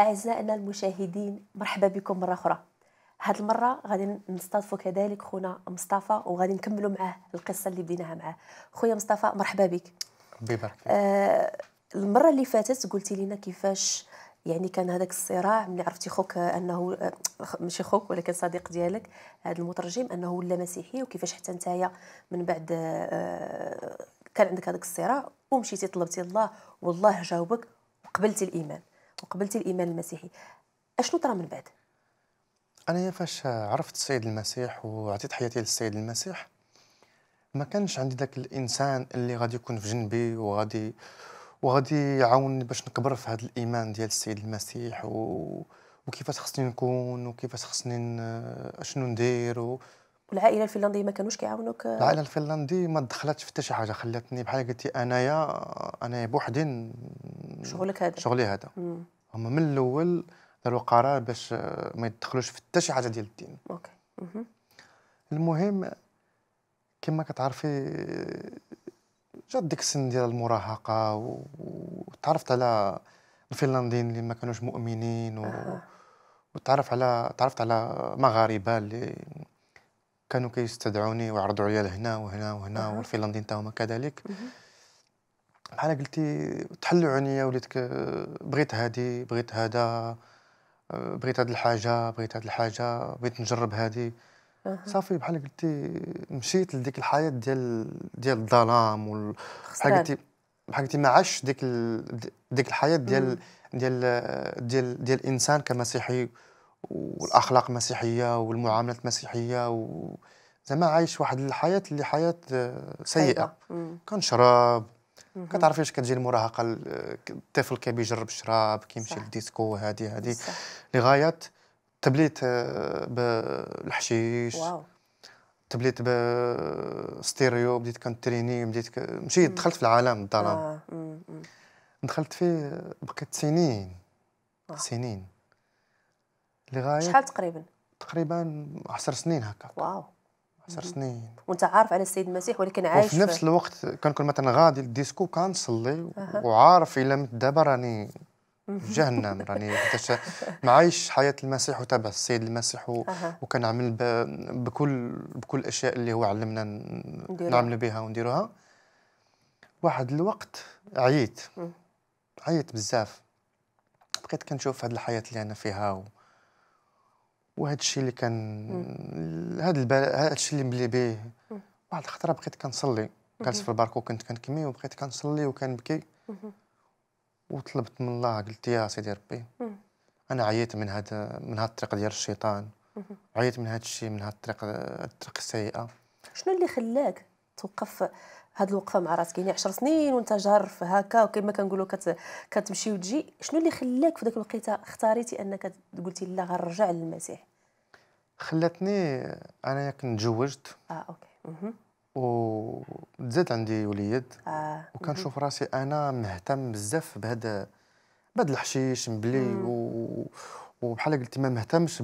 اعزائنا المشاهدين مرحبا بكم مره اخرى هذه المره غادي نستضفوا كذلك خونا مصطفى وغادي نكملوا معاه القصه اللي بديناها معاه خويا مصطفى مرحبا بك ربي يبارك آه المره اللي فاتت قلتي لنا كيفاش يعني كان هذاك الصراع ملي عرفتي خوك انه آه، ماشي خوك ولكن صديق ديالك هذا المترجم انه ولا مسيحي وكيفاش حتى نتايا من بعد آه، كان عندك هذاك الصراع ومشيتي طلبتي الله والله جاوبك وقبلتي الايمان وقبلتي الايمان المسيحي اشنو طرا من بعد انا فاش عرفت السيد المسيح وعطيت حياتي للسيد المسيح ما كانش عندي ذاك الانسان اللي غادي يكون في جنبي وغادي وغادي يعاونني باش نكبر في هذا الايمان ديال السيد المسيح و... وكيفاش خصني نكون وكيفاش خصني ن... اشنو ندير و... والعائله الفنلنديه ما كانوش كيعاونوك العائله الفنلنديه ما دخلتش في حتى شي حاجه خلاتني بحال قلتي انايا انايا بوحدي شغلك هذا شغلي هذا هما من الاول داروا قرار باش ما يدخلوش في حتى شي حاجه ديال الدين اوكي المهم كما كتعرفي جات ديك السن ديال المراهقه وتعرفت على الفنلنديين اللي ما كانوش مؤمنين و... وتعرف على تعرفت على مغاربه اللي كانوا كيستدعوني ويعرضوا عليا لهنا وهنا وهنا والفنلنديين والفنلنديين تاهما كذلك بحال قلتي تحلو عينيا وليت آه، بغيت هادي بغيت هذا آه، بغيت هاد الحاجه بغيت هاد الحاجه بغيت نجرب هادي صافي بحال قلتي مشيت لديك الحياه ديال ديال الظلام وال بحال قلتي بحال قلتي ما عادش ديك ال... ديك الحياه ديال ديال ديال ديال الانسان كمسيحي والاخلاق المسيحيه والمعاملات المسيحيه و... زعما عايش واحد الحياه اللي حياه آه، سيئه كنشرب كتعرفي فاش كتجي المراهقه الطفل كيجرب الشراب كيمشي للديسكو هادي هادي لغايه تبليت آه، بالحشيش واو. تبليت بستيريو بديت كنتريني بديت ك... مشيت دخلت في العالم الظلام آه. دخلت فيه بقيت سنين آه. سنين لغايه شحال تقريبا تقريبا 10 سنين هكا واو 10 سنين وانت عارف على السيد المسيح ولكن عايش وفي نفس الوقت كنكون مثلا غادي للديسكو كنصلي وعارف الا مت دابا راني جهنم راني معايش حياه المسيح وتابع السيد المسيح و... وكنعمل ب... بكل بكل الاشياء اللي هو علمنا ن... نعمل بها ونديروها واحد الوقت عييت عييت بزاف بقيت كنشوف هذه الحياه اللي انا فيها و... وهذا الشيء اللي كان هذا البلاء هذا الشيء اللي ملي به بعض الخطره بقيت كنصلي جالس في الباركو كنت كنكمي وبقيت كنصلي وكنبكي وطلبت من الله قلت يا سيدي ربي انا عييت من هذا من هذا الطريق ديال الشيطان عييت من هذا الشيء من هذا الطريق الطريق السيئه شنو اللي خلاك توقف هاد الوقفه مع راسك يعني 10 سنين وانت جارف هكا وكما كنقولوا كت... كتمشي وتجي شنو اللي خلاك في ذاك الوقيته اختاريتي انك قلتي لا غنرجع للمسيح خلاتني انايا تزوجت اه اوكي و تزاد عندي وليد آه. وكنشوف راسي انا مهتم بزاف بهذا بهذا الحشيش مبلي و... وبحال قلتي ما مهتمش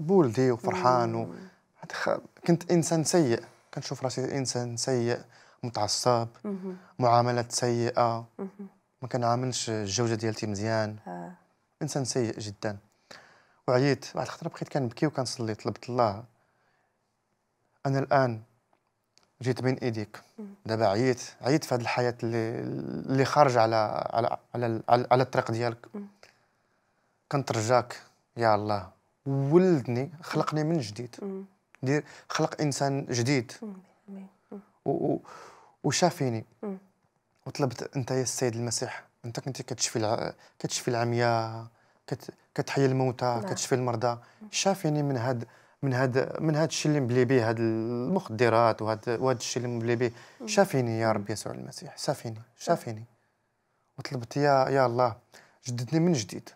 بولدي وفرحان و... كنت انسان سيء كنشوف راسي انسان سيء متعصب معاملات سيئه ما كنعاملش الجوجه ديالتي مزيان آه. انسان سيء جدا وعييت واحد الخطره بقيت كنبكي وكنصلي طلبت الله انا الان جيت بين ايديك دابا عييت عييت في هذه الحياه اللي اللي خارج على على على على, على الطريق ديالك كنترجاك يا الله ولدني خلقني من جديد دير خلق انسان جديد وشافيني وطلبت انت يا السيد المسيح انت كنت كتشفي الع... كتشفي العمياء كت... كتحيي الموتى نعم. كتشفي المرضى شافيني من هاد من هاد من هاد الشيء اللي مبلي به هاد المخدرات وهاد وهاد الشيء اللي مبلي به شافيني يا رب يسوع المسيح شافيني شافيني وطلبت يا يا الله جددني من جديد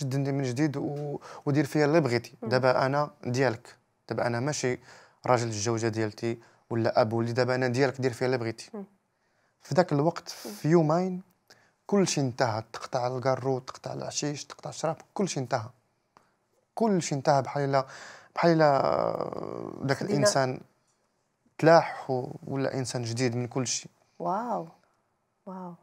جددني من جديد و... ودير فيا اللي بغيتي دابا انا ديالك دابا انا ماشي راجل الجوجه ديالتي ولا اب ولي دابا انا ديالك دير فيها اللي بغيتي في ذاك الوقت في يومين كلشي انتهى تقطع القارو تقطع العشيش تقطع الشراب كلشي انتهى كلشي انتهى بحال الا بحال الا آه، ذاك الانسان تلاح ولا انسان جديد من كلشي واو واو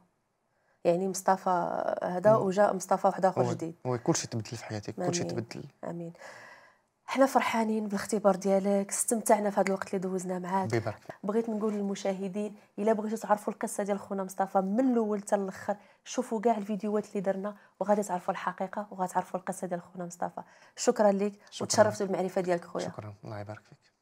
يعني مصطفى آه، هذا وجاء مصطفى واحد اخر جديد وي كلشي تبدل في حياتك كلشي تبدل امين حنا فرحانين بالاختبار ديالك استمتعنا في هذا الوقت اللي دوزنا معاك بغيت نقول للمشاهدين الا بغيتوا تعرفوا القصه ديال خونا مصطفى من الاول حتى الاخر شوفوا كاع الفيديوهات اللي درنا وغادي تعرفوا الحقيقه وغادي تعرفوا القصه ديال خونا مصطفى شكرا لك وتشرفت بالمعرفه ديالك خويا شكرا الله يبارك فيك